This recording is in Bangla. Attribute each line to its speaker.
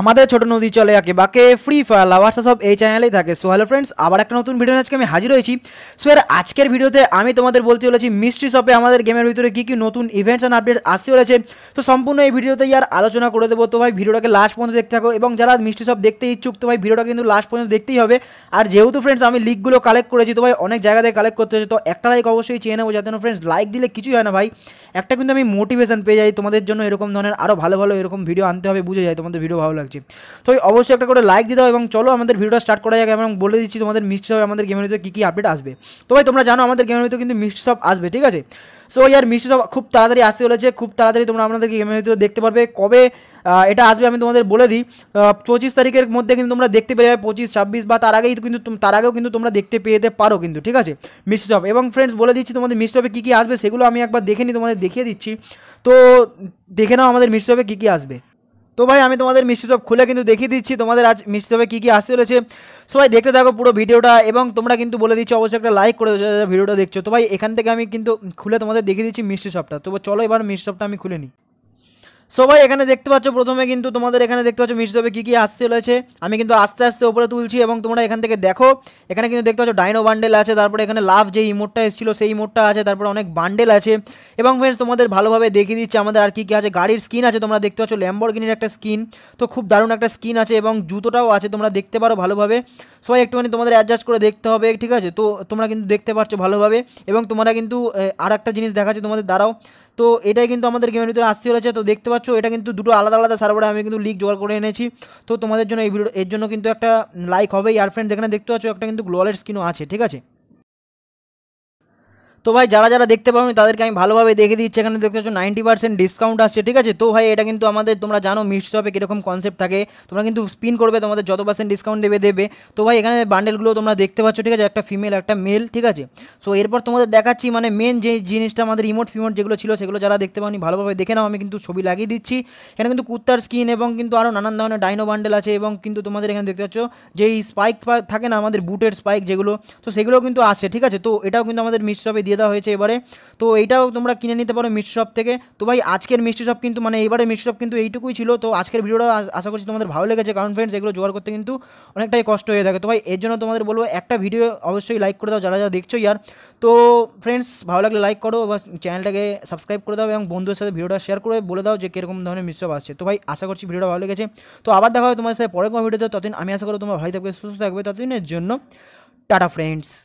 Speaker 1: আমাদের ছোট নদী চলে আঁকে বাকে ফ্রি ফায়ার লাভার্স সব এই চ্যানেলেই থাকে সো হ্যালো ফ্রেন্ডস আবার একটা নতুন ভিডিও আজকে আমি হাজির হয়েছি সো এর আজকের ভিডিওতে আমি তোমাদের বলতে চলেছি মিস্ট্রি শপে আমাদের গেমের ভিতরে কী কী নতুন ইভেন্টস অ্যান্ড আপডেট আসতে চলেছে তো সম্পূর্ণ এই ভিডিওতেই আর আলোচনা করে দেবো তো ভাই ভিডিওটাকে লাস্ট পর্যন্ত দেখতে থাকো এবং যারা মিস্ট্রি শপ দেখতে ইচ্ছুক তো ভাই ভিডিওটা কিন্তু লাস্ট পর্যন্ত দেখতেই হবে আর যেহেতু ফ্রেন্ডস আমি লিকগুলো কালেক্ট করেছি তো ভাই অনেক জায়গা থেকে কালেক্ট করতে হয়েছে তো একটা লাইক অবশ্যই চেয়ে নেবো যাতে ফ্রেন্ডস লাইক দিলে কিছুই হয় না ভাই একটা কিন্তু আমি মোটিভেশন পেয়ে যাই তোমাদের জন্য এরকম ধরনের আরও ভালো ভালো এরকম ভিডিও আনতে হবে বুঝে যায় তোমাদের ভিডিও ভালো রাখছি তো অবশ্যই একটা করে লাইক দিতে দাও এবং চলো আমাদের ভিডিওটা স্টার্ট করা যাক এবং বলে দিচ্ছি তোমাদের মিস্ট সব আমাদের গেমের ভিতরে কী কী আপডেট আসবে তো ভাই তোমরা জানো আমাদের গেমের ভিতরে কিন্তু মিস্ট সব আসবে ঠিক আছে সো ইয়ার মিস্ট সব খুব তাড়াতাড়ি আসতে চলেছে খুব তাড়াতাড়ি তোমরা আমাদের গেমের ভিতরে দেখতে পারবে কবে এটা আসবে আমি তোমাদের বলে দিই পঁচিশ তারিখের মধ্যে কিন্তু তোমরা দেখতে পেয়ে যাবে পঁচিশ ছাব্বিশ বা তার আগেই কিন্তু তার আগেও কিন্তু তোমরা দেখতে পেয়ে যেতে পারো কিন্তু ঠিক আছে মিস্ট সব এবং ফ্রেন্ডস বলে দিচ্ছি তোমাদের মিস্ট সবে কী কী আসবে সেগুলো আমি একবার দেখে নিই তোমাদের দেখিয়ে দিচ্ছি তো দেখে নাও আমাদের মিস্ট সবে কী কী আসবে তো ভাই আমি তোমাদের মিষ্টি চপ খুলে কিন্তু দেখিয়ে দিচ্ছি তোমাদের আজ মিষ্টি চপে কী কী আসতে চলেছে সবাই দেখতে থাকো পুরো ভিডিওটা এবং তোমরা কিন্তু বলে দিচ্ছি অবশ্যই একটা লাইক করে ভিডিওটা দেখছো তো ভাই এখান থেকে আমি কিন্তু খুলে তোমাদের দেখিয়ে দিচ্ছি মিষ্টি চপটা তো চলো এবার মিষ্টি চপটা আমি খুলে নিই সবাই এখানে দেখতে পাচ্ছ প্রথমে কিন্তু তোমাদের এখানে দেখতে পাচ্ছ মিশোতে কী কী আসতে চলেছে আমি কিন্তু আস্তে আস্তে ওপরে তুলছি এবং তোমরা এখান থেকে দেখো এখানে কিন্তু দেখতে পাচ্ছ ডাইনো বান্ডেল আছে তারপরে এখানে লাভ যে ইমোটটা এসেছিলো সেই ইমোটটা আছে তারপরে অনেক বান্ডেল আছে এবং ফ্রেন্ডস তোমাদের ভালোভাবে দেখিয়ে দিচ্ছে আমাদের আর কী কী আছে গাড়ির স্কিন আছে তোমরা দেখতে পাচ্ছ ল্যাম্বরগিনির একটা স্কিন তো খুব দারুণ একটা স্কিন আছে এবং জুতোটাও আছে তোমরা দেখতে পারো ভালোভাবে সবাই একটুখানি তোমাদের অ্যাডজাস্ট করে দেখতে হবে ঠিক আছে তো তোমরা কিন্তু দেখতে পাচ্ছ ভালোভাবে এবং তোমরা কিন্তু আর একটা জিনিস দেখাচ্ছে তোমাদের দাঁড়াও তো এটাই কিন্তু আমাদের গেমের ভিতরে আসতে চলেছে তো দেখতে পাচ্ছ এটা কিন্তু দুটো আলাদা আলাদা সার্ভারে আমি কিন্তু লিক জোগাড় করে এনেছি তো তোমাদের জন্য এই ভিডিও এর জন্য কিন্তু একটা লাইক হবে আর ফ্রেন্ড যেখানে দেখতে পাচ্ছ একটা কিন্তু গ্লোয়ালের স্কিনও আছে ঠিক আছে তো ভাই যারা যারা দেখতে পাবেন তাদেরকে আমি ভালোভাবে দেখে দিচ্ছি এখানে দেখতে পাচ্ছ নাইনটি পার্সেন্ট ডিসকাউন্ট আসছে ঠিক আছে তো ভাই এটা কিন্তু আমাদের তোমরা জানো মিক্স শপে কীরকম কনসেপ্ট থাকে তোমরা কিন্তু স্পিন করবে তোমাদের যত পার্সেন্ট ডিসকাউন্ট দেবে দেবে তো ভাই এখানে বান্ডেলগুলো তোমরা দেখতে পাচ্ছ ঠিক আছে একটা ফিমেল একটা মেল ঠিক আছে সো এরপর তোমাদের দেখাচ্ছি মানে মেন যে জিনিসটা আমাদের ইমোট ফিমোট যেগুলো ছিল সেগুলো যারা দেখতে পাবেন ভালোভাবে দেখে নাও আমি কিন্তু ছবি লাগিয়ে দিচ্ছি এখানে কিন্তু কুত্তার স্কিন এবং কিন্তু আরও নানান ধরনের ডাইনো বান্ডেল আছে এবং কিন্তু তোমাদের এখানে দেখতে পাচ্ছ যেই স্পাইক থাকে না আমাদের বুটের স্পাইক যেগুলো তো সেগুলো কিন্তু আসে ঠিক আছে তো এটাও কিন্তু আমাদের মিক্স শপে দিয়ে দিয়ে দেওয়া হয়েছে এবারে তো এইটাও তোমরা কিনে নিতে পারো মিষ্টি শপ থেকে তো ভাই আজকের মিষ্টি শপ কিন্তু মানে এবারে মিষ্টি শপ কিন্তু এইটুকুই ছিল তো আজকের ভিডিওটা আশা করছি তোমাদের ভালো লেগেছে কারণ ফ্রেন্ডস এগুলো জোগাড় করতে কিন্তু অনেকটাই কষ্ট হয়ে থাকে তো ভাই এর জন্য তোমাদের বলবো একটা ভিডিও অবশ্যই লাইক করে দাও যারা যারা দেখছো ইয়ার তো ফ্রেন্ডস ভালো লাগলে লাইক করো বা চ্যানেলটাকে সাবস্ক্রাইব করে দাও এবং বন্ধুদের সাথে ভিডিওটা শেয়ার করে বলে দাও যে কীরকম ধরনের মিশ্রপ আসছে তো ভাই আশা করছি ভিডিওটা ভালো লেগেছে তো আবার দেখা হবে তোমার সাথে পরে কোনো ভিডিওতে ততদিন আমি আশা করি তোমার ভাই থাকবে সুস্থ থাকবে ততদিনের জন্য টাটা ফ্রেন্ডস